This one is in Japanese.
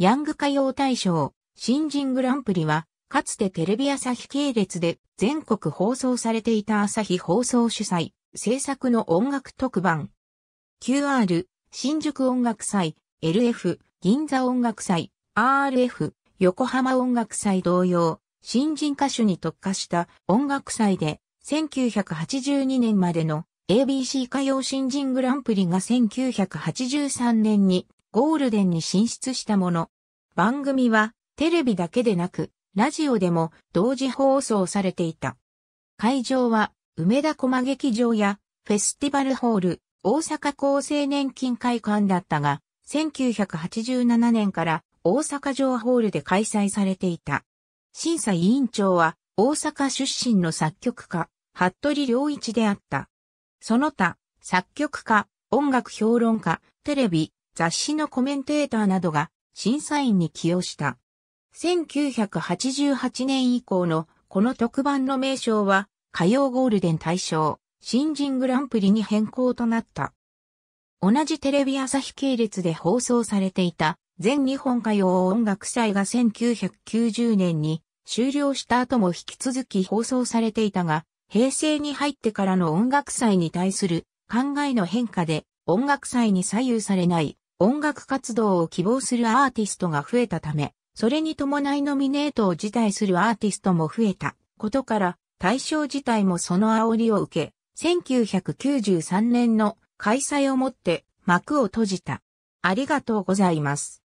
ヤング歌謡大賞、新人グランプリは、かつてテレビ朝日系列で全国放送されていた朝日放送主催、制作の音楽特番。QR、新宿音楽祭、LF、銀座音楽祭、RF、横浜音楽祭同様、新人歌手に特化した音楽祭で、1982年までの ABC 歌謡新人グランプリが1983年にゴールデンに進出したもの。番組はテレビだけでなく、ラジオでも同時放送されていた。会場は梅田駒劇場やフェスティバルホール、大阪厚生年金会館だったが、1987年から大阪城ホールで開催されていた。審査委員長は大阪出身の作曲家、服部良一であった。その他、作曲家、音楽評論家、テレビ、雑誌のコメンテーターなどが審査員に起用した。1988年以降のこの特番の名称は火曜ゴールデン大賞新人グランプリに変更となった。同じテレビ朝日系列で放送されていた全日本歌謡音楽祭が1990年に終了した後も引き続き放送されていたが、平成に入ってからの音楽祭に対する考えの変化で音楽祭に左右されない音楽活動を希望するアーティストが増えたため、それに伴いノミネートを辞退するアーティストも増えたことから、大象自体もその煽りを受け、1993年の開催をもって幕を閉じた。ありがとうございます。